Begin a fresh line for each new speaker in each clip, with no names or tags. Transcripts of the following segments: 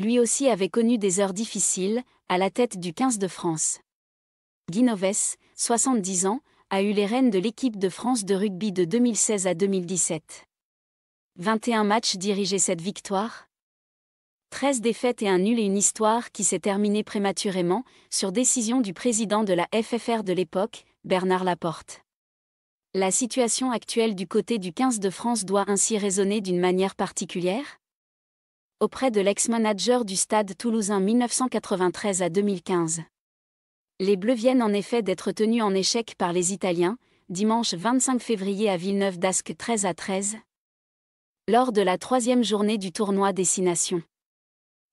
lui aussi avait connu des heures difficiles, à la tête du 15 de France. Guinoves, 70 ans, a eu les rênes de l'équipe de France de rugby de 2016 à 2017. 21 matchs dirigés, cette victoire. 13 défaites et un nul et une histoire qui s'est terminée prématurément, sur décision du président de la FFR de l'époque, Bernard Laporte. La situation actuelle du côté du 15 de France doit ainsi résonner d'une manière particulière auprès de l'ex-manager du stade toulousain 1993 à 2015. Les Bleus viennent en effet d'être tenus en échec par les Italiens, dimanche 25 février à Villeneuve d'Ascq 13 à 13, lors de la troisième journée du tournoi Destination.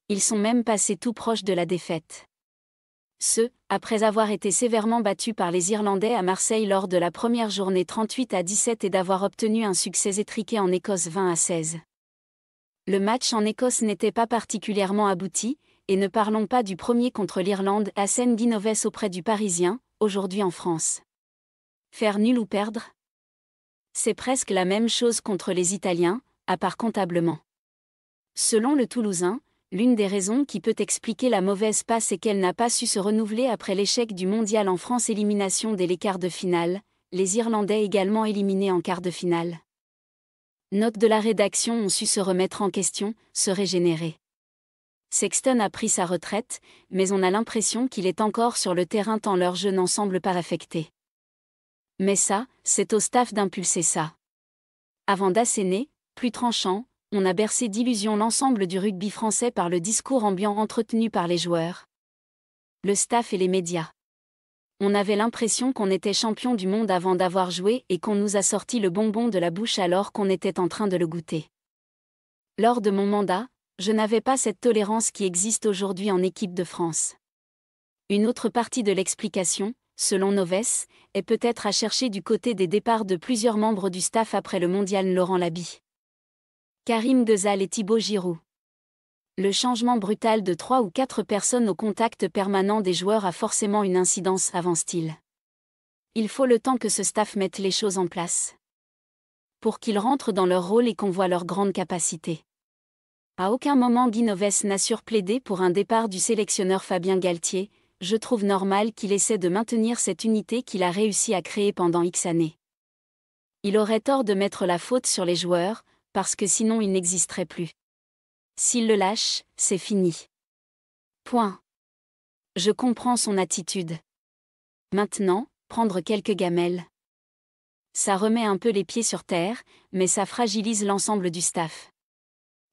Ils sont même passés tout proche de la défaite. Ce, après avoir été sévèrement battus par les Irlandais à Marseille lors de la première journée 38 à 17 et d'avoir obtenu un succès étriqué en Écosse 20 à 16. Le match en Écosse n'était pas particulièrement abouti, et ne parlons pas du premier contre l'Irlande à seine auprès du Parisien, aujourd'hui en France. Faire nul ou perdre C'est presque la même chose contre les Italiens, à part comptablement. Selon le Toulousain, l'une des raisons qui peut expliquer la mauvaise passe est qu'elle n'a pas su se renouveler après l'échec du mondial en France élimination dès les quarts de finale, les Irlandais également éliminés en quart de finale notes de la rédaction ont su se remettre en question, se régénérer. Sexton a pris sa retraite, mais on a l'impression qu'il est encore sur le terrain tant leur jeu n'en semble pas affecté. Mais ça, c'est au staff d'impulser ça. Avant d'asséner, plus tranchant, on a bercé d'illusions l'ensemble du rugby français par le discours ambiant entretenu par les joueurs. Le staff et les médias on avait l'impression qu'on était champion du monde avant d'avoir joué et qu'on nous a sorti le bonbon de la bouche alors qu'on était en train de le goûter. Lors de mon mandat, je n'avais pas cette tolérance qui existe aujourd'hui en équipe de France. Une autre partie de l'explication, selon Novès, est peut-être à chercher du côté des départs de plusieurs membres du staff après le mondial Laurent Labi. Karim Dezal et Thibaut Giroud le changement brutal de trois ou quatre personnes au contact permanent des joueurs a forcément une incidence, avance-t-il. Il faut le temps que ce staff mette les choses en place. Pour qu'ils rentrent dans leur rôle et qu'on voit leur grande capacité. À aucun moment Guinoves n'a surplaidé pour un départ du sélectionneur Fabien Galtier, je trouve normal qu'il essaie de maintenir cette unité qu'il a réussi à créer pendant X années. Il aurait tort de mettre la faute sur les joueurs, parce que sinon il n'existeraient plus. S'il le lâche, c'est fini. Point. Je comprends son attitude. Maintenant, prendre quelques gamelles. Ça remet un peu les pieds sur terre, mais ça fragilise l'ensemble du staff.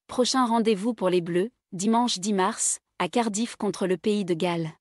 Prochain rendez-vous pour les Bleus, dimanche 10 mars, à Cardiff contre le pays de Galles.